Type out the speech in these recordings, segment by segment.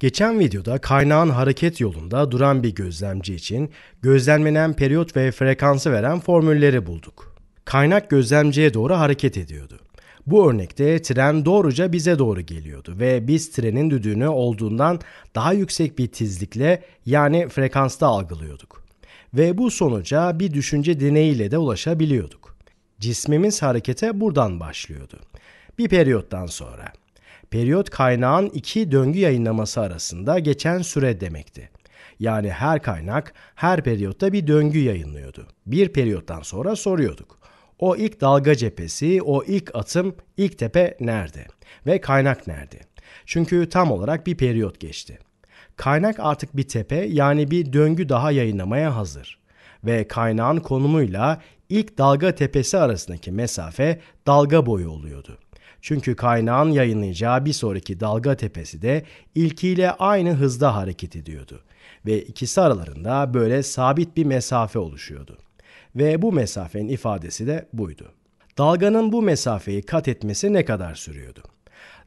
Geçen videoda kaynağın hareket yolunda duran bir gözlemci için gözlemlenen periyot ve frekansı veren formülleri bulduk. Kaynak gözlemciye doğru hareket ediyordu. Bu örnekte tren doğruca bize doğru geliyordu ve biz trenin düdüğünü olduğundan daha yüksek bir tizlikle yani frekansta algılıyorduk. Ve bu sonuca bir düşünce deneyiyle de ulaşabiliyorduk. Cismimiz harekete buradan başlıyordu. Bir periyottan sonra periyot kaynağın iki döngü yayınlaması arasında geçen süre demekti. Yani her kaynak her periyotta bir döngü yayınlıyordu. Bir periyottan sonra soruyorduk. O ilk dalga cephesi, o ilk atım, ilk tepe nerede? Ve kaynak nerede? Çünkü tam olarak bir periyot geçti. Kaynak artık bir tepe yani bir döngü daha yayınlamaya hazır. Ve kaynağın konumuyla ilk dalga tepesi arasındaki mesafe dalga boyu oluyordu. Çünkü kaynağın yayınlayacağı bir sonraki dalga tepesi de ilkiyle aynı hızda hareket ediyordu ve ikisi aralarında böyle sabit bir mesafe oluşuyordu. Ve bu mesafenin ifadesi de buydu. Dalganın bu mesafeyi kat etmesi ne kadar sürüyordu?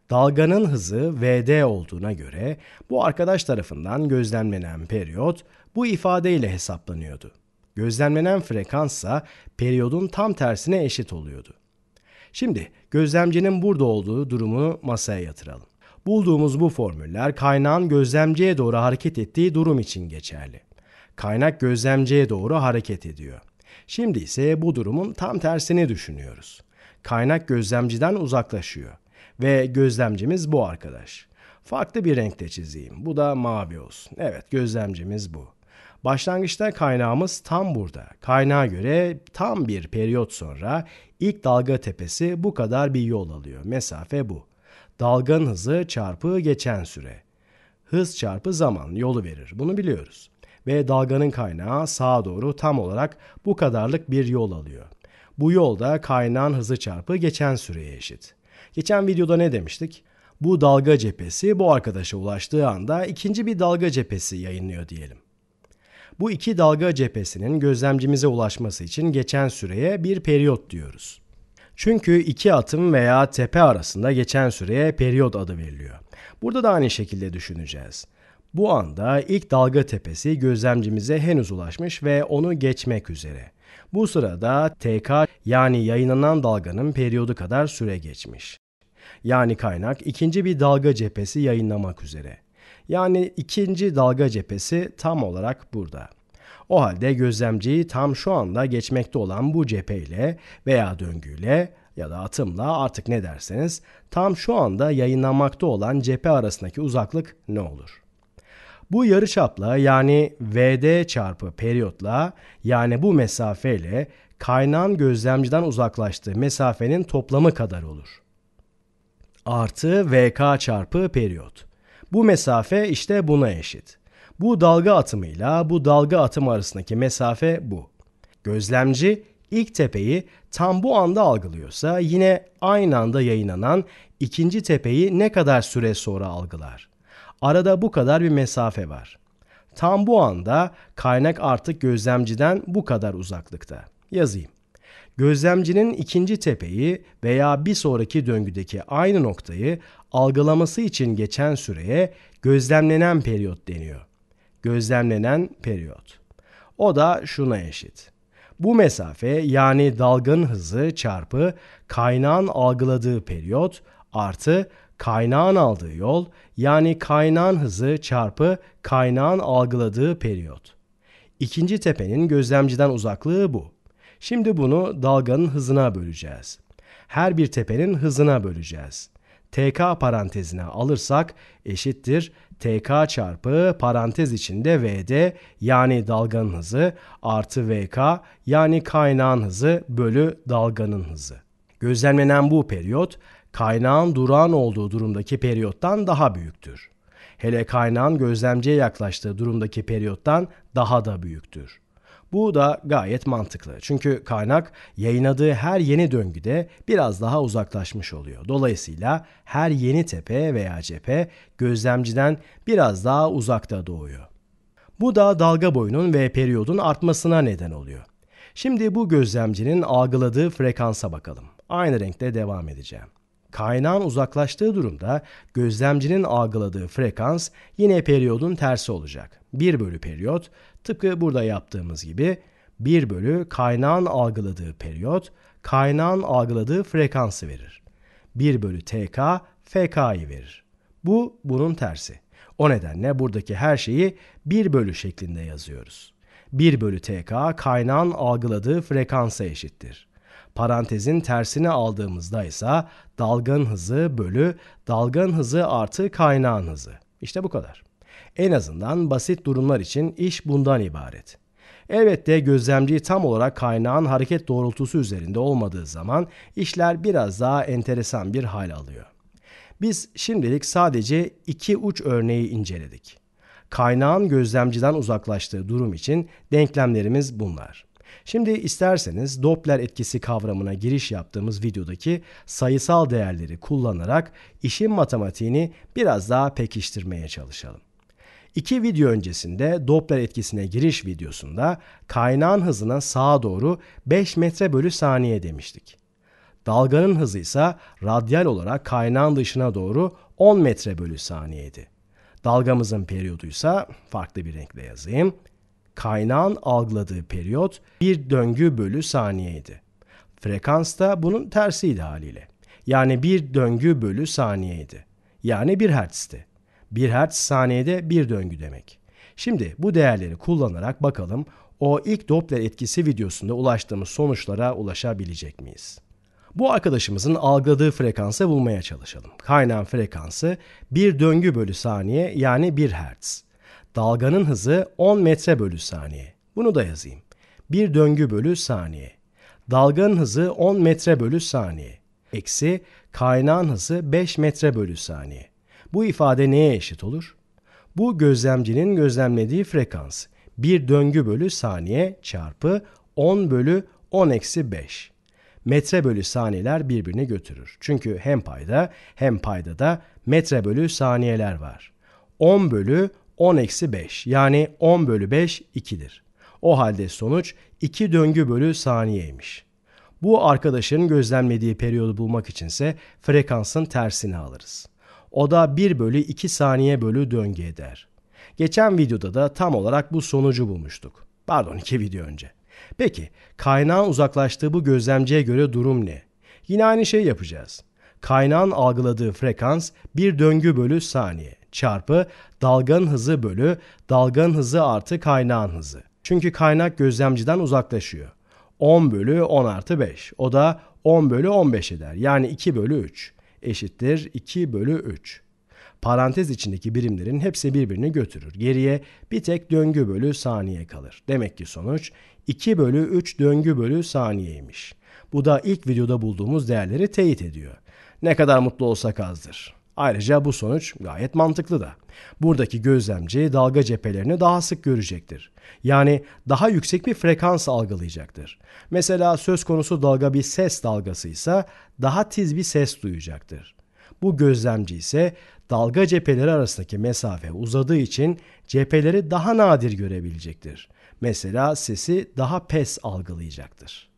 Dalganın hızı vd olduğuna göre bu arkadaş tarafından gözlemlenen periyot bu ifadeyle hesaplanıyordu. Gözlemlenen frekanssa periyodun tam tersine eşit oluyordu. Şimdi gözlemcinin burada olduğu durumu masaya yatıralım. Bulduğumuz bu formüller kaynağın gözlemciye doğru hareket ettiği durum için geçerli. Kaynak gözlemciye doğru hareket ediyor. Şimdi ise bu durumun tam tersini düşünüyoruz. Kaynak gözlemciden uzaklaşıyor ve gözlemcimiz bu arkadaş. Farklı bir renkte çizeyim. Bu da mavi olsun. Evet gözlemcimiz bu. Başlangıçta kaynağımız tam burada. Kaynağa göre tam bir periyot sonra ilk dalga tepesi bu kadar bir yol alıyor. Mesafe bu. Dalgan hızı çarpı geçen süre. Hız çarpı zaman yolu verir. Bunu biliyoruz. Ve dalganın kaynağı sağa doğru tam olarak bu kadarlık bir yol alıyor. Bu yolda kaynağın hızı çarpı geçen süreye eşit. Geçen videoda ne demiştik? Bu dalga cephesi bu arkadaşa ulaştığı anda ikinci bir dalga cephesi yayınlıyor diyelim. Bu iki dalga cephesinin gözlemcimize ulaşması için geçen süreye bir periyot diyoruz. Çünkü iki atım veya tepe arasında geçen süreye periyot adı veriliyor. Burada da aynı şekilde düşüneceğiz. Bu anda ilk dalga tepesi gözlemcimize henüz ulaşmış ve onu geçmek üzere. Bu sırada TK yani yayınlanan dalganın periyodu kadar süre geçmiş. Yani kaynak ikinci bir dalga cephesi yayınlamak üzere. Yani ikinci dalga cephesi tam olarak burada. O halde gözlemciyi tam şu anda geçmekte olan bu cepheyle veya döngüyle ya da atımla artık ne derseniz tam şu anda yayınlanmakta olan cephe arasındaki uzaklık ne olur? Bu yarı çapla yani VD çarpı periyotla yani bu mesafeyle kaynağın gözlemciden uzaklaştığı mesafenin toplamı kadar olur. Artı VK çarpı periyot. Bu mesafe işte buna eşit. Bu dalga atımıyla bu dalga atım arasındaki mesafe bu. Gözlemci ilk tepeyi tam bu anda algılıyorsa yine aynı anda yayınlanan ikinci tepeyi ne kadar süre sonra algılar? Arada bu kadar bir mesafe var. Tam bu anda kaynak artık gözlemciden bu kadar uzaklıkta. Yazayım gözlemcinin ikinci tepeyi veya bir sonraki döngüdeki aynı noktayı algılaması için geçen süreye gözlemlenen periyot deniyor. Gözlemlenen periyot. O da şuna eşit. Bu mesafe yani dalgın hızı çarpı kaynağın algıladığı periyot artı kaynağın aldığı yol yani kaynağın hızı çarpı kaynağın algıladığı periyot. İkinci tepenin gözlemciden uzaklığı bu. Şimdi bunu dalganın hızına böleceğiz. Her bir tepenin hızına böleceğiz. TK parantezine alırsak eşittir TK çarpı parantez içinde VD yani dalganın hızı artı VK yani kaynağın hızı bölü dalganın hızı. Gözlemlenen bu periyot kaynağın durağan olduğu durumdaki periyottan daha büyüktür. Hele kaynağın gözlemciye yaklaştığı durumdaki periyottan daha da büyüktür. Bu da gayet mantıklı. Çünkü kaynak yayınladığı her yeni döngüde biraz daha uzaklaşmış oluyor. Dolayısıyla her yeni tepe veya cephe gözlemciden biraz daha uzakta doğuyor. Bu da dalga boyunun ve periyodun artmasına neden oluyor. Şimdi bu gözlemcinin algıladığı frekansa bakalım. Aynı renkte devam edeceğim. Kaynağın uzaklaştığı durumda gözlemcinin algıladığı frekans yine periyodun tersi olacak. 1 bölü periyot tıpkı burada yaptığımız gibi 1 bölü kaynağın algıladığı periyot kaynağın algıladığı frekansı verir. 1 bölü tk fk'yı verir. Bu bunun tersi. O nedenle buradaki her şeyi 1 bölü şeklinde yazıyoruz. 1 bölü tk kaynağın algıladığı frekansa eşittir. Parantezin tersini aldığımızda ise dalganın hızı bölü dalganın hızı artı kaynağın hızı. İşte bu kadar. En azından basit durumlar için iş bundan ibaret. Elbette gözlemci tam olarak kaynağın hareket doğrultusu üzerinde olmadığı zaman işler biraz daha enteresan bir hal alıyor. Biz şimdilik sadece iki uç örneği inceledik. Kaynağın gözlemciden uzaklaştığı durum için denklemlerimiz bunlar. Şimdi isterseniz Doppler etkisi kavramına giriş yaptığımız videodaki sayısal değerleri kullanarak işin matematiğini biraz daha pekiştirmeye çalışalım. İki video öncesinde Doppler etkisine giriş videosunda kaynağın hızına sağa doğru 5 metre bölü saniye demiştik. Dalganın hızı ise radyal olarak kaynağın dışına doğru 10 metre bölü saniyeydi. Dalgamızın periyodu ise farklı bir renkle yazayım kaynağın algıladığı periyot bir döngü bölü saniyeydi. Frekans da bunun tersiydi haliyle. Yani bir döngü bölü saniyeydi. Yani bir hertzti. Bir hertz saniyede bir döngü demek. Şimdi bu değerleri kullanarak bakalım o ilk Doppler etkisi videosunda ulaştığımız sonuçlara ulaşabilecek miyiz? Bu arkadaşımızın algıladığı frekansı bulmaya çalışalım. Kaynağın frekansı bir döngü bölü saniye yani bir hertz. Dalganın hızı 10 metre bölü saniye. Bunu da yazayım. Bir döngü bölü saniye. Dalganın hızı 10 metre bölü saniye. Eksi kaynağın hızı 5 metre bölü saniye. Bu ifade neye eşit olur? Bu gözlemcinin gözlemlediği frekans. Bir döngü bölü saniye çarpı 10 bölü 10 eksi 5. Metre bölü saniyeler birbirini götürür. Çünkü hem payda hem payda da metre bölü saniyeler var. 10 bölü 10 eksi 5 yani 10 bölü 5 2'dir. O halde sonuç 2 döngü bölü saniyeymiş. Bu arkadaşın gözlemlediği periyodu bulmak içinse frekansın tersini alırız. O da 1 bölü 2 saniye bölü döngü eder. Geçen videoda da tam olarak bu sonucu bulmuştuk. Pardon 2 video önce. Peki kaynağın uzaklaştığı bu gözlemciye göre durum ne? Yine aynı şeyi yapacağız. Kaynağın algıladığı frekans bir döngü bölü saniye çarpı dalganın hızı bölü dalganın hızı artı kaynağın hızı. Çünkü kaynak gözlemciden uzaklaşıyor. 10 bölü 10 artı 5. O da 10 bölü 15 eder. Yani 2 bölü 3 eşittir 2 bölü 3. Parantez içindeki birimlerin hepsi birbirini götürür. Geriye bir tek döngü bölü saniye kalır. Demek ki sonuç 2 bölü 3 döngü bölü saniyeymiş. Bu da ilk videoda bulduğumuz değerleri teyit ediyor. Ne kadar mutlu olsak azdır. Ayrıca bu sonuç gayet mantıklı da. Buradaki gözlemci dalga cephelerini daha sık görecektir. Yani daha yüksek bir frekans algılayacaktır. Mesela söz konusu dalga bir ses dalgasıysa daha tiz bir ses duyacaktır. Bu gözlemci ise dalga cepheleri arasındaki mesafe uzadığı için cepheleri daha nadir görebilecektir. Mesela sesi daha pes algılayacaktır.